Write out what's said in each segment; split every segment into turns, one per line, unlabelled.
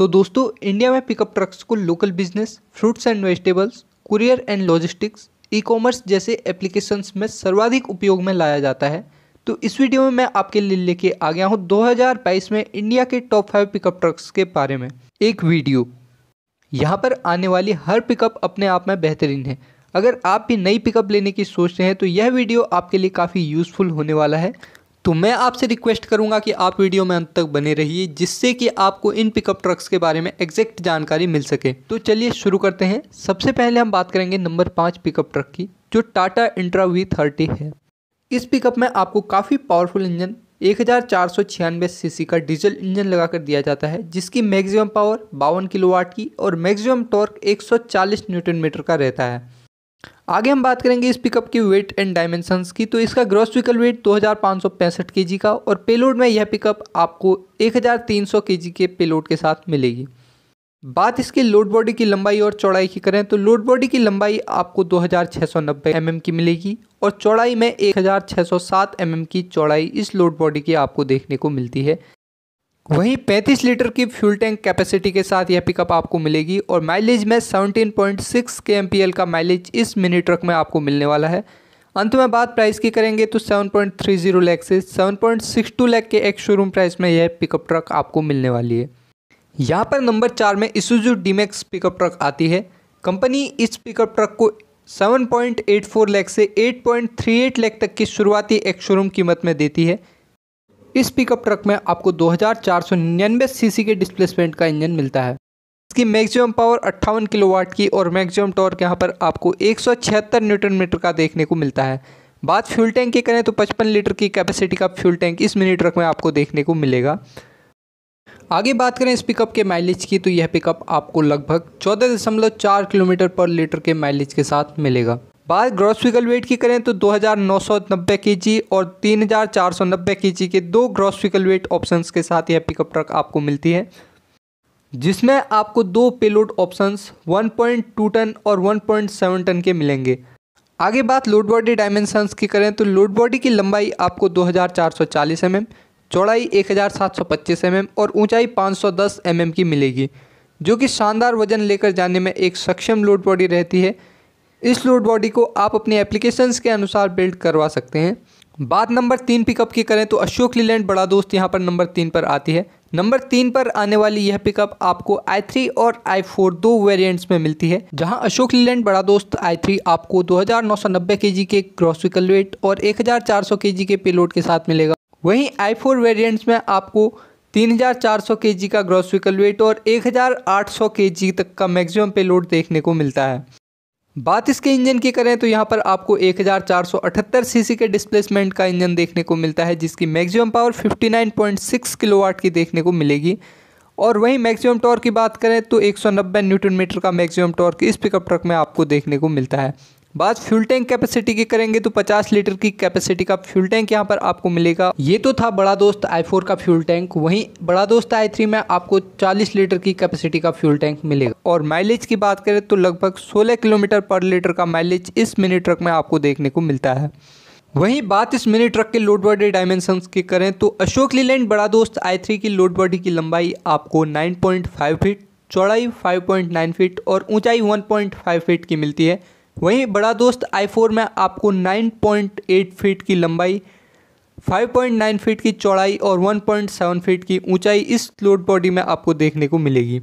तो दोस्तों इंडिया में पिकअप ट्रक्स को local business fruits and vegetables courier and logistics e-commerce जैसे एप्लीकेशंस में सर्वाधिक उपयोग में लाया जाता है तो इस वीडियो में मैं आपके लिए लेके आ गया हूँ 2022 में इंडिया के टॉप फाइव पिकअप ट्रक्स के बारे में एक वीडियो यहाँ पर आने वाली हर पिकअप अपने आप में बेहतरीन है अगर आप भी नई पिकअप लेने की सोच रहे हैं तो यह वीडियो आपके लिए काफ़ी यूज़फुल होने वाला है तो मैं आपसे रिक्वेस्ट करूंगा कि आप वीडियो में अंत तक बने रहिए जिससे कि आपको इन पिकअप ट्रक्स के बारे में एग्जैक्ट जानकारी मिल सके तो चलिए शुरू करते हैं सबसे पहले हम बात करेंगे नंबर पाँच पिकअप ट्रक की जो टाटा इंट्रा वी थर्टी है इस पिकअप में आपको काफ़ी पावरफुल इंजन एक हज़ार सीसी का डीजल इंजन लगाकर दिया जाता है जिसकी मैक्सिमम पावर बावन किलोवाट की और मैक्सिमम टॉर्क 140 न्यूटन मीटर का रहता है आगे हम बात करेंगे इस पिकअप की वेट एंड डायमेंशंस की तो इसका ग्रॉस व्हीकल वेट दो हज़ार का और पेलोड में यह पिकअप आपको एक हज़ार के पेलोड के साथ मिलेगी बात इसके लोड बॉडी की लंबाई और चौड़ाई की करें तो लोड बॉडी की लंबाई आपको 2690 mm की मिलेगी और चौड़ाई में 1607 mm की चौड़ाई इस लोड बॉडी की आपको देखने को मिलती है वहीं 35 लीटर की फ्यूल टैंक कैपेसिटी के साथ यह पिकअप आपको मिलेगी और माइलेज में 17.6 के एम का माइलेज इस मिनी ट्रक में आपको मिलने वाला है अंत में बात प्राइस की करेंगे तो 7.30 लैख से 7.62 लैक के एक शोरूम प्राइस में यह पिकअप ट्रक आपको मिलने वाली है यहाँ पर नंबर चार में इसुजू डीमेक्स पिकअप ट्रक आती है कंपनी इस पिकअप ट्रक को 7.84 लैख से 8.38 लैख तक की शुरुआती एक शोरूम कीमत में देती है इस पिकअप ट्रक में आपको दो हज़ार सीसी के डिस्प्लेसमेंट का इंजन मिलता है इसकी मैक्सिमम पावर अट्ठावन किलोवाट की और मैक्सिमम टॉर्क यहाँ पर आपको एक न्यूटन मीटर का देखने को मिलता है बात फ्यूल टैंक की करें तो 55 लीटर की कैपेसिटी का फ्यूल टैंक इस मिनी ट्रक में आपको देखने को मिलेगा आगे बात करें इस पिकअप के माइलेज की तो यह पिकअप आपको लगभग 14.4 किलोमीटर पर लीटर के माइलेज के साथ मिलेगा बात ग्रॉस फिगल वेट की करें तो 2,990 केजी और 3,490 केजी के दो ग्रॉस फिगल वेट ऑप्शंस के साथ यह पिकअप ट्रक आपको मिलती है जिसमें आपको दो पेलोड ऑप्शंस 1.2 टन और 1.7 टन के मिलेंगे आगे बात लोड बॉडी डायमेंशंस की करें तो लोड बॉडी की लंबाई आपको 2440 एमएम mm, चौड़ाई 1725 एमएम mm और ऊंचाई 510 एमएम mm की मिलेगी जो कि शानदार वजन लेकर जाने में एक सक्षम लोड बॉडी रहती है इस लोड बॉडी को आप अपने एप्लीकेशंस के अनुसार बिल्ड करवा सकते हैं बात नंबर तीन पिकअप की करें तो अशोक लीलैंड बड़ा दोस्त यहाँ पर नंबर तीन पर आती है नंबर तीन पर आने वाली यह पिकअप आपको i3 और i4 दो वेरिएंट्स में मिलती है जहां अशोक लीलैंड बड़ा दोस्त i3 आपको 2990 केजी के क्रॉस विकल वेट और 1400 केजी के पेलोड के साथ मिलेगा वहीं i4 वेरिएंट्स में आपको 3400 केजी का ग्रॉस विकल वेट और 1800 केजी तक का मैक्सिमम पेलोड देखने को मिलता है बात इसके इंजन की करें तो यहाँ पर आपको 1478 सीसी के डिस्प्लेसमेंट का इंजन देखने को मिलता है जिसकी मैक्सिमम पावर 59.6 किलोवाट की देखने को मिलेगी और वहीं मैक्सिमम टॉर्क की बात करें तो 190 न्यूटन मीटर का मैक्सिमम टॉर्क इस पिकअप ट्रक में आपको देखने को मिलता है बात फ्यूल टैंक कैपेसिटी की करेंगे तो 50 लीटर की कैपेसिटी का फ्यूल टैंक यहाँ पर आपको मिलेगा ये तो था बड़ा दोस्त i4 का फ्यूल टैंक वहीं बड़ा दोस्त i3 में आपको 40 लीटर की कैपेसिटी का फ्यूल टैंक मिलेगा और माइलेज की बात करें तो लगभग 16 किलोमीटर पर लीटर का माइलेज इस मिनी ट्रक में आपको देखने को मिलता है वहीं बात इस मिनी ट्रक के लोड बॉडी डायमेंशंस की करें तो अशोक लीलैंड बड़ा दोस्त आई की लोड बॉडी की लंबाई आपको नाइन फीट चौड़ाई फाइव फीट और ऊंचाई वन फीट की मिलती है वहीं बड़ा दोस्त आई फोर में आपको 9.8 फीट की लंबाई 5.9 फीट की चौड़ाई और 1.7 फीट की ऊंचाई इस लोड बॉडी में आपको देखने को मिलेगी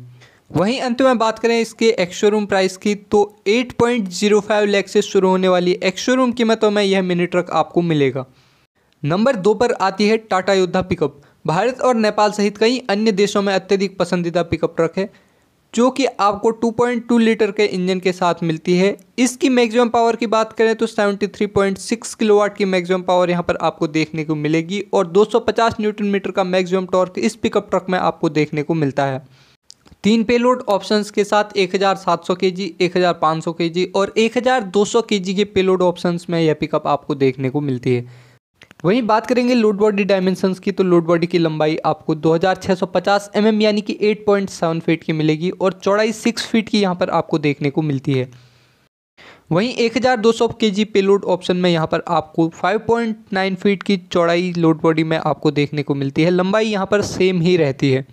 वहीं अंत में बात करें इसके एक्शोरूम प्राइस की तो 8.05 लाख से शुरू होने वाली एक्शोरूम कीमतों में यह मिनी ट्रक आपको मिलेगा नंबर दो पर आती है टाटा योद्धा पिकअप भारत और नेपाल सहित कई अन्य देशों में अत्यधिक पसंदीदा पिकअप ट्रक है जो कि आपको 2.2 लीटर के इंजन के साथ मिलती है इसकी मैक्सिमम पावर की बात करें तो 73.6 किलोवाट की मैक्सिमम पावर यहां पर आपको देखने को मिलेगी और 250 न्यूटन मीटर का मैक्सिमम टॉर्क इस पिकअप ट्रक में आपको देखने को मिलता है तीन पेलोड ऑप्शंस के साथ 1700 केजी, 1500 केजी और 1200 केजी के पेलोड ऑप्शंस में यह पिकअप आपको देखने को मिलती है वहीं बात करेंगे लोड बॉडी डायमेंशन की तो लोड बॉडी की लंबाई आपको 2650 mm यानी कि 8.7 फीट की मिलेगी और चौड़ाई 6 फीट की यहाँ पर आपको देखने को मिलती है वहीं 1200 केजी पेलोड ऑप्शन में यहाँ पर आपको 5.9 फीट की चौड़ाई लोड बॉडी में आपको देखने को मिलती है लंबाई यहाँ पर सेम ही रहती है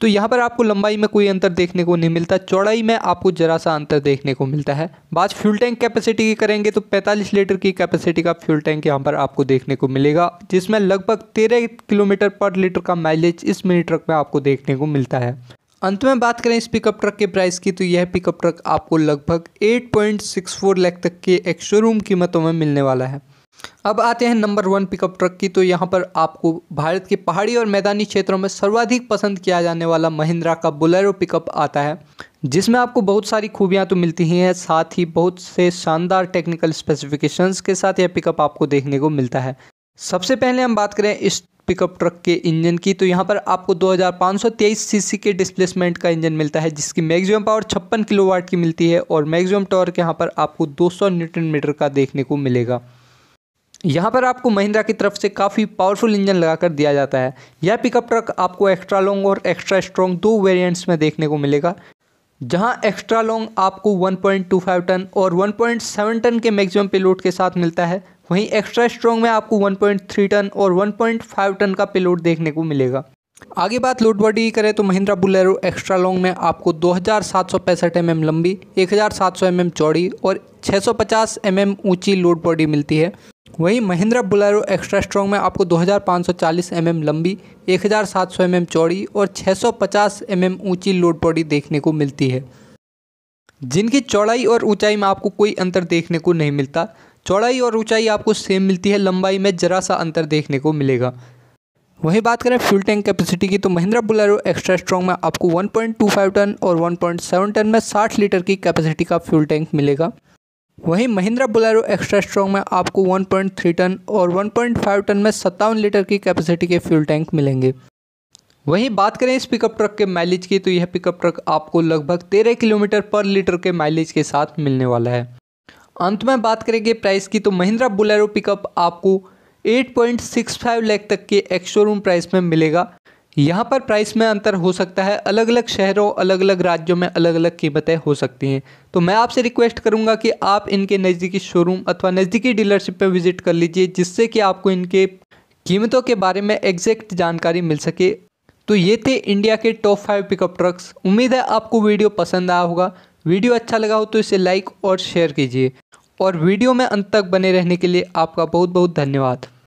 तो यहाँ पर आपको लंबाई में कोई अंतर देखने को नहीं मिलता चौड़ाई में आपको ज़रा सा अंतर देखने को मिलता है बात फ्यूल टैंक कैपेसिटी की करेंगे तो 45 लीटर की कैपेसिटी का फ्यूल टैंक यहाँ पर आपको देखने को मिलेगा जिसमें लगभग 13 किलोमीटर पर लीटर का माइलेज इस मिनी ट्रक में आपको देखने को मिलता है अंत में बात करें इस पिकअप ट्रक के प्राइस की तो यह पिकअप ट्रक आपको लगभग एट लाख तक के एक्शोरूम कीमतों में मिलने वाला है अब आते हैं नंबर वन पिकअप ट्रक की तो यहाँ पर आपको भारत के पहाड़ी और मैदानी क्षेत्रों में सर्वाधिक पसंद किया जाने वाला महिंद्रा का बुलेरो पिकअप आता है जिसमें आपको बहुत सारी खूबियाँ तो मिलती ही हैं साथ ही बहुत से शानदार टेक्निकल स्पेसिफिकेशंस के साथ यह पिकअप आपको देखने को मिलता है सबसे पहले हम बात करें इस पिकअप ट्रक के इंजन की तो यहाँ पर आपको 2523 सीसी के डिस्प्लेसमेंट का इंजन मिलता है जिसकी मैक्सिमम पावर छप्पन किलोवाट की मिलती है और मैक्सिमम टॉर्क यहाँ पर आपको 200 न्यूटन मीटर का देखने को मिलेगा यहाँ पर आपको महिंद्रा की तरफ से काफ़ी पावरफुल इंजन लगाकर दिया जाता है यह पिकअप ट्रक आपको एक्स्ट्रा लॉन्ग और एक्स्ट्रा स्ट्रॉन्ग दो वेरिएंट्स में देखने को मिलेगा जहाँ एक्स्ट्रा लॉन्ग आपको 1.25 टन और 1.7 टन के मैक्सिमम पेलोड के साथ मिलता है वहीं एक्स्ट्रा स्ट्रॉन्ग में आपको वन टन और वन टन का पेलोड देखने को मिलेगा आगे बात लोड बॉडी करें तो महिंद्रा बुलेरो एक्स्ट्रा लॉन्ग में आपको दो हज़ार mm लंबी 1700 mm चौड़ी और 650 सौ mm ऊंची लोड बॉडी मिलती है वहीं महिंद्रा बुलेरो एक्स्ट्रा स्ट्रॉन्ग में आपको 2540 mm लंबी 1700 mm चौड़ी और 650 mm ऊंची लोड बॉडी देखने को मिलती है जिनकी चौड़ाई और ऊंचाई में आपको कोई अंतर देखने को नहीं मिलता चौड़ाई और ऊंचाई आपको सेम मिलती है लंबाई में ज़रा सा अंतर देखने को मिलेगा वहीं बात करें फ्यूल टैंक कैपेसिटी की तो महिंद्रा बुलेरो एक्स्ट्रा स्ट्रॉन्ग में आपको 1.25 टन और 1.7 टन में 60 लीटर की कैपेसिटी का फ्यूल टैंक मिलेगा वहीं महिंद्रा बुलेरो एक्स्ट्रा स्ट्रॉन्ग में आपको 1.3 टन और 1.5 टन में सत्तावन लीटर की कैपेसिटी के फ्यूल टैंक मिलेंगे वहीं बात करें इस पिकअप ट्रक के माइलेज की तो यह पिकअप ट्रक आपको लगभग 13 किलोमीटर पर लीटर के माइलेज के साथ मिलने वाला है अंत में बात करेंगे प्राइस की तो महिंद्रा बुलेरो पिकअप आपको 8.65 लाख तक के एक्स शोरूम प्राइस में मिलेगा यहाँ पर प्राइस में अंतर हो सकता है अलग अलग शहरों अलग अलग राज्यों में अलग अलग कीमतें हो सकती हैं तो मैं आपसे रिक्वेस्ट करूँगा कि आप इनके नज़दीकी शोरूम अथवा नज़दीकी डीलरशिप पर विजिट कर लीजिए जिससे कि आपको इनके कीमतों के बारे में एग्जैक्ट जानकारी मिल सके तो ये थे इंडिया के टॉप फाइव पिकअप ट्रक्स उम्मीद है आपको वीडियो पसंद आया होगा वीडियो अच्छा लगा हो तो इसे लाइक और शेयर कीजिए और वीडियो में अंत तक बने रहने के लिए आपका बहुत बहुत धन्यवाद